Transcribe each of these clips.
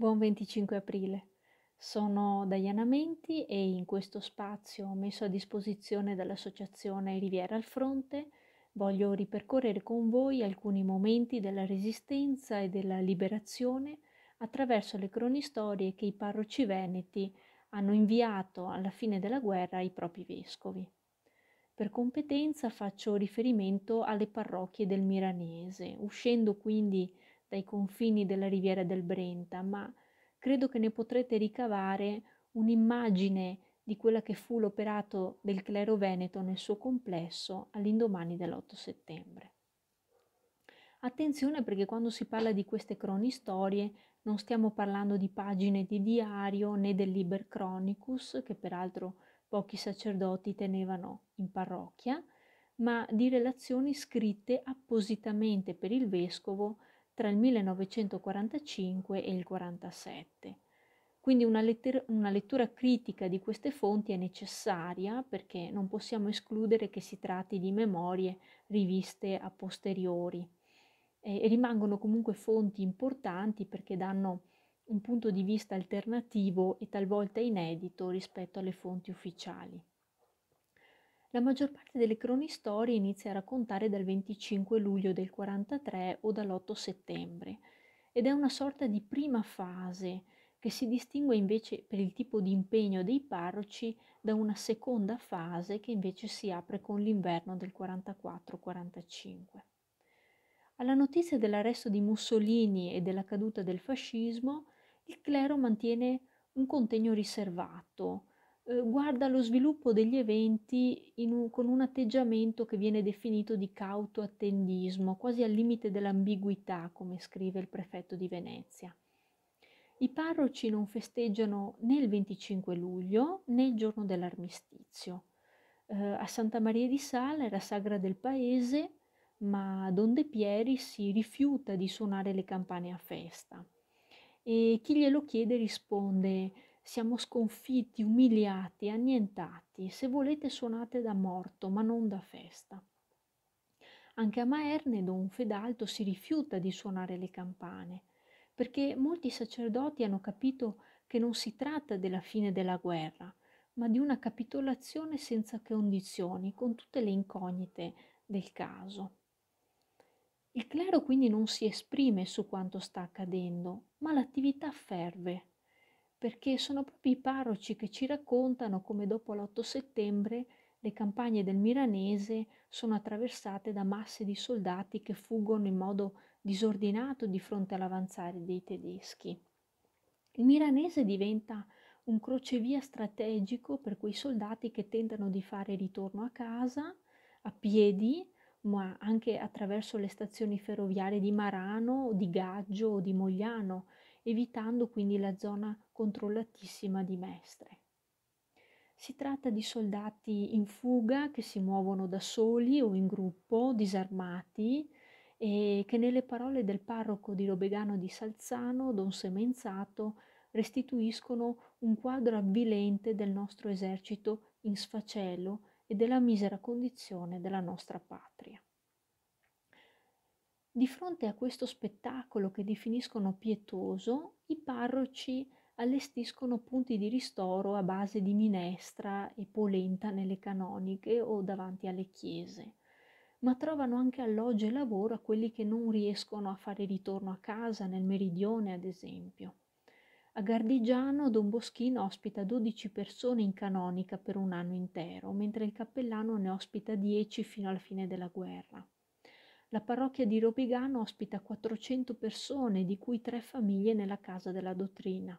Buon 25 aprile. Sono Diana Menti e in questo spazio messo a disposizione dall'Associazione Riviera al Fronte voglio ripercorrere con voi alcuni momenti della resistenza e della liberazione attraverso le cronistorie che i parroci veneti hanno inviato alla fine della guerra ai propri vescovi. Per competenza faccio riferimento alle parrocchie del Miranese, uscendo quindi dai confini della riviera del Brenta, ma credo che ne potrete ricavare un'immagine di quella che fu l'operato del clero veneto nel suo complesso all'indomani dell'8 settembre. Attenzione perché quando si parla di queste cronistorie non stiamo parlando di pagine di diario né del Liber Chronicus, che peraltro pochi sacerdoti tenevano in parrocchia, ma di relazioni scritte appositamente per il vescovo tra il 1945 e il 1947. Quindi una, letter- una, lettura critica di queste fonti è necessaria perché non possiamo escludere che si tratti di memorie riviste a posteriori. E rimangono comunque fonti importanti perché danno un punto di vista alternativo e talvolta inedito rispetto alle fonti ufficiali. La maggior parte delle cronistorie inizia a raccontare dal 25 luglio del 43 o dall'8 settembre ed è una sorta di prima fase che si distingue invece per il tipo di impegno dei parroci da una seconda fase che invece si apre con l'inverno del 44-45. Alla notizia dell'arresto di Mussolini e della caduta del fascismo, il clero mantiene un contegno riservato, eh, guarda lo sviluppo degli eventi un, con un atteggiamento che viene definito di cauto attendismo, quasi al limite dell'ambiguità, come scrive il prefetto di Venezia. I parroci non festeggiano né il 25 luglio né il giorno dell'armistizio. Eh, a Santa Maria di Sala era sagra del paese, ma Don De Pieri si rifiuta di suonare le campane a festa. E chi glielo chiede risponde siamo sconfitti, umiliati, annientati. Se volete suonate da morto, ma non da festa. Anche a Maerne Don Fedalto si rifiuta di suonare le campane, perché molti sacerdoti hanno capito che non si tratta della fine della guerra, ma di una capitolazione senza condizioni, con tutte le incognite del caso. Il clero quindi non si esprime su quanto sta accadendo, ma l'attività ferve, perché sono proprio i parroci che ci raccontano come dopo l'8 settembre le campagne del Milanese sono attraversate da masse di soldati che fuggono in modo disordinato di fronte all'avanzare dei tedeschi. Il Milanese diventa un crocevia strategico per quei soldati che tentano di fare ritorno a casa a piedi, ma anche attraverso le stazioni ferroviarie di Marano, di Gaggio o di Mogliano, evitando quindi la zona controllatissima di Mestre. Si tratta di soldati in fuga che si muovono da soli o in gruppo, disarmati, e che nelle parole del parroco di Lobegano di Salzano, Don Semenzato, restituiscono un quadro avvilente del nostro esercito in sfacello e della misera condizione della nostra patria. Di fronte a questo spettacolo che definiscono pietoso, i parroci allestiscono punti di ristoro a base di minestra e polenta nelle canoniche o davanti alle chiese, ma trovano anche alloggio e lavoro a quelli che non riescono a fare ritorno a casa, nel meridione ad esempio. A Gardigiano Don Boschino ospita 12 persone in canonica per un anno intero, mentre il cappellano ne ospita 10 fino alla fine della guerra. La parrocchia di Robigano ospita 400 persone, di cui tre famiglie nella casa della dottrina.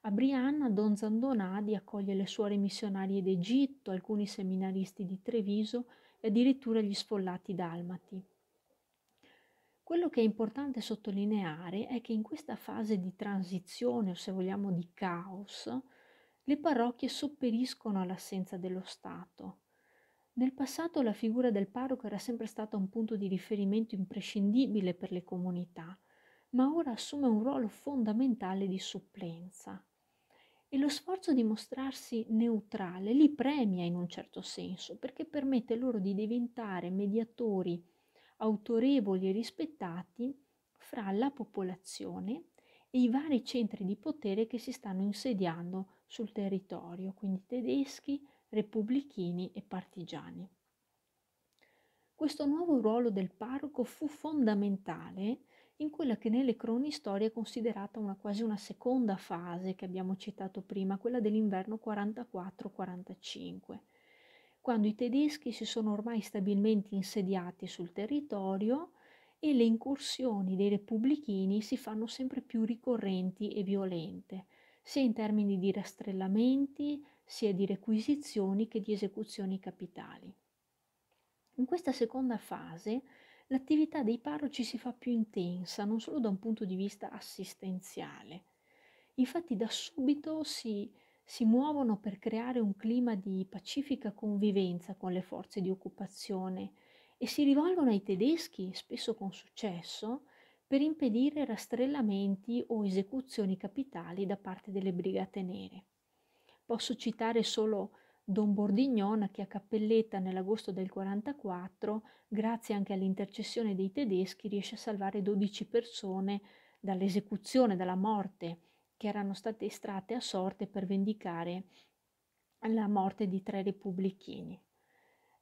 A Brianna Don Zandonadi accoglie le suore missionarie d'Egitto, alcuni seminaristi di Treviso e addirittura gli sfollati dalmati. Quello che è importante sottolineare è che in questa fase di transizione, o se vogliamo di caos, le parrocchie sopperiscono all'assenza dello Stato. Nel passato la figura del parroco era sempre stata un punto di riferimento imprescindibile per le comunità, ma ora assume un ruolo fondamentale di supplenza. E lo sforzo di mostrarsi neutrale li premia in un certo senso, perché permette loro di diventare mediatori autorevoli e rispettati fra la popolazione e i vari centri di potere che si stanno insediando sul territorio, quindi tedeschi, repubblichini e partigiani. Questo nuovo ruolo del parroco fu fondamentale in quella che nelle cronistorie è considerata una, quasi una seconda fase che abbiamo citato prima, quella dell'inverno 44-45, quando i tedeschi si sono ormai stabilmente insediati sul territorio e le incursioni dei repubblichini si fanno sempre più ricorrenti e violente, sia in termini di rastrellamenti sia di requisizioni che di esecuzioni capitali. In questa seconda fase l'attività dei parroci si fa più intensa non solo da un punto di vista assistenziale, infatti da subito si, si muovono per creare un clima di pacifica convivenza con le forze di occupazione e si rivolgono ai tedeschi, spesso con successo, per impedire rastrellamenti o esecuzioni capitali da parte delle brigate nere. Posso citare solo Don Bordignon che a Cappelletta nell'agosto del 44, grazie anche all'intercessione dei tedeschi, riesce a salvare 12 persone dall'esecuzione, dalla morte, che erano state estratte a sorte per vendicare la morte di tre repubblichini.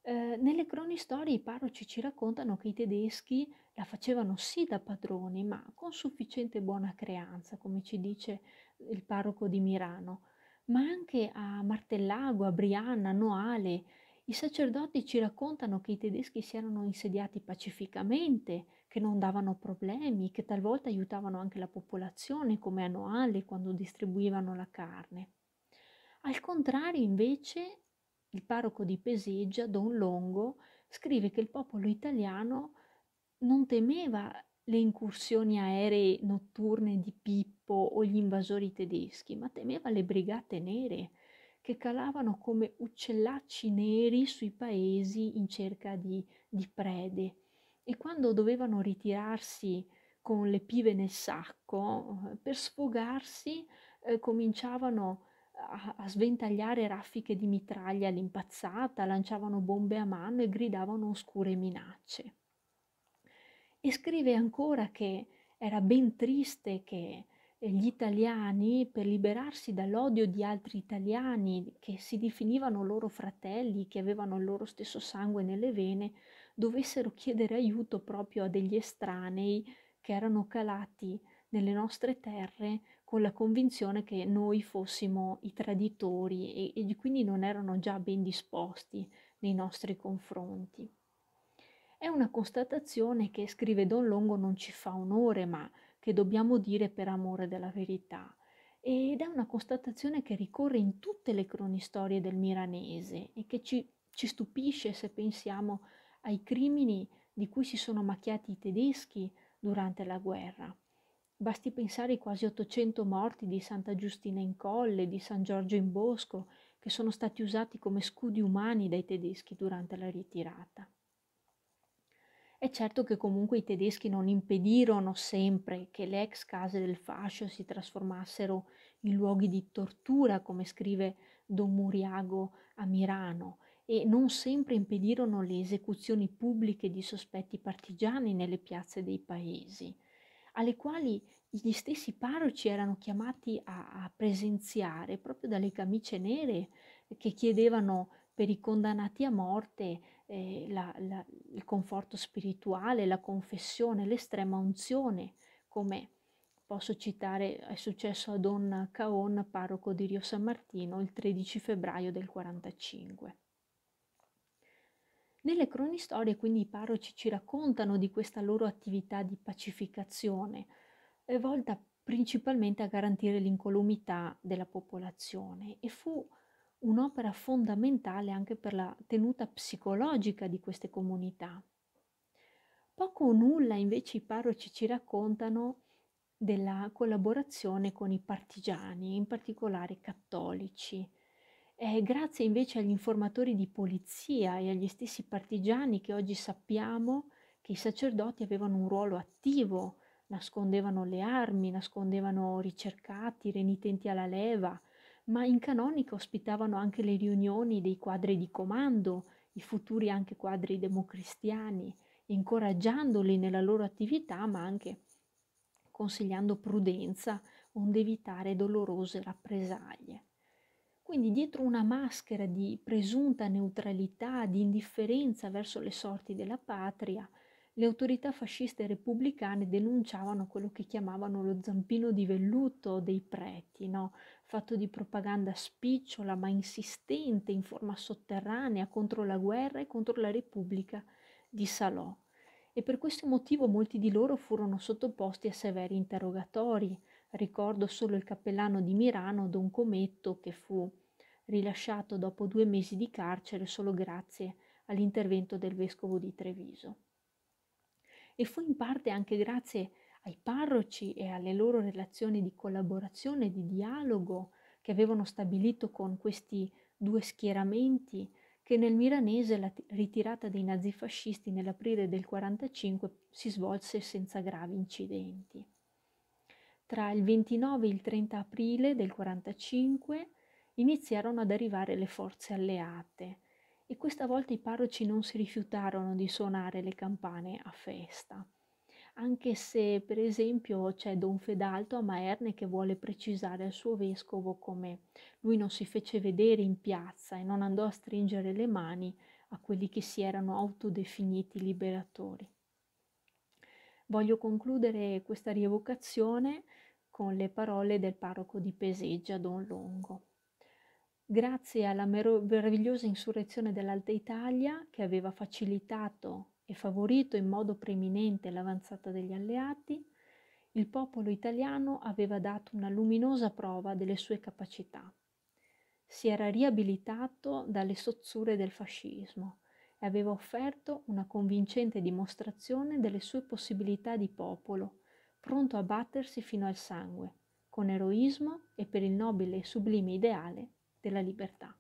Eh, nelle cronistorie i parroci ci raccontano che i tedeschi la facevano sì da padroni, ma con sufficiente buona creanza, come ci dice il parroco di Mirano ma anche a Martellago, a Brianna, a Noale. I sacerdoti ci raccontano che i tedeschi si erano insediati pacificamente, che non davano problemi, che talvolta aiutavano anche la popolazione, come a Noale quando distribuivano la carne. Al contrario, invece, il parroco di Peseggia, Don Longo, scrive che il popolo italiano non temeva le incursioni aeree notturne di Pippo Filippo o gli invasori tedeschi, ma temeva le brigate nere che calavano come uccellacci neri sui paesi in cerca di, di prede. E quando dovevano ritirarsi con le pive nel sacco, eh, per sfogarsi eh, cominciavano a, a sventagliare raffiche di mitraglia all'impazzata, lanciavano bombe a mano e gridavano oscure minacce. E scrive ancora che era ben triste che gli italiani per liberarsi dall'odio di altri italiani che si definivano loro fratelli, che avevano il loro stesso sangue nelle vene, dovessero chiedere aiuto proprio a degli estranei che erano calati nelle nostre terre con la convinzione che noi fossimo i traditori e, e quindi non erano già ben disposti nei nostri confronti. È una constatazione che, scrive Don Longo, non ci fa onore, ma che dobbiamo dire per amore della verità ed è una constatazione che ricorre in tutte le cronistorie del milanese e che ci, ci stupisce se pensiamo ai crimini di cui si sono macchiati i tedeschi durante la guerra. Basti pensare ai quasi 800 morti di Santa Giustina in Colle, di San Giorgio in Bosco, che sono stati usati come scudi umani dai tedeschi durante la ritirata. È certo che comunque i tedeschi non impedirono sempre che le ex case del fascio si trasformassero in luoghi di tortura, come scrive Don Muriago a Milano, e non sempre impedirono le esecuzioni pubbliche di sospetti partigiani nelle piazze dei paesi, alle quali gli stessi parroci erano chiamati a, a presenziare proprio dalle camicie nere che chiedevano per i condannati a morte eh, la, la, il conforto spirituale, la confessione, l'estrema unzione, come posso citare è successo a Don Caon, parroco di Rio San Martino, il 13 febbraio del 45. Nelle cronistorie quindi i parroci ci raccontano di questa loro attività di pacificazione, eh, volta principalmente a garantire l'incolumità della popolazione e fu un'opera fondamentale anche per la tenuta psicologica di queste comunità. Poco o nulla invece i parroci ci raccontano della collaborazione con i partigiani, in particolare cattolici. È grazie invece agli informatori di polizia e agli stessi partigiani che oggi sappiamo che i sacerdoti avevano un ruolo attivo, nascondevano le armi, nascondevano ricercati, renitenti alla leva, ma in canonica ospitavano anche le riunioni dei quadri di comando, i futuri anche quadri democristiani, incoraggiandoli nella loro attività, ma anche consigliando prudenza onde evitare dolorose rappresaglie. Quindi dietro una maschera di presunta neutralità, di indifferenza verso le sorti della patria, le autorità fasciste repubblicane denunciavano quello che chiamavano lo zampino di velluto dei preti, no? fatto di propaganda spicciola ma insistente in forma sotterranea contro la guerra e contro la Repubblica di Salò. E per questo motivo molti di loro furono sottoposti a severi interrogatori. Ricordo solo il cappellano di Mirano, Don Cometto, che fu rilasciato dopo due mesi di carcere solo grazie all'intervento del vescovo di Treviso e fu in parte anche grazie ai parroci e alle loro relazioni di collaborazione, e di dialogo che avevano stabilito con questi due schieramenti che nel milanese la ritirata dei nazifascisti nell'aprile del 1945 si svolse senza gravi incidenti. Tra il 29 e il 30 aprile del 1945 iniziarono ad arrivare le forze alleate, e questa volta i parroci non si rifiutarono di suonare le campane a festa. Anche se, per esempio, c'è Don Fedalto a Maerne che vuole precisare al suo vescovo come lui non si fece vedere in piazza e non andò a stringere le mani a quelli che si erano autodefiniti liberatori. Voglio concludere questa rievocazione con le parole del parroco di Peseggia, Don Longo grazie alla meravigliosa insurrezione dell'Alta Italia che aveva facilitato e favorito in modo preeminente l'avanzata degli alleati, il popolo italiano aveva dato una luminosa prova delle sue capacità. Si era riabilitato dalle sozzure del fascismo e aveva offerto una convincente dimostrazione delle sue possibilità di popolo, pronto a battersi fino al sangue, con eroismo e per il nobile e sublime ideale della libertà.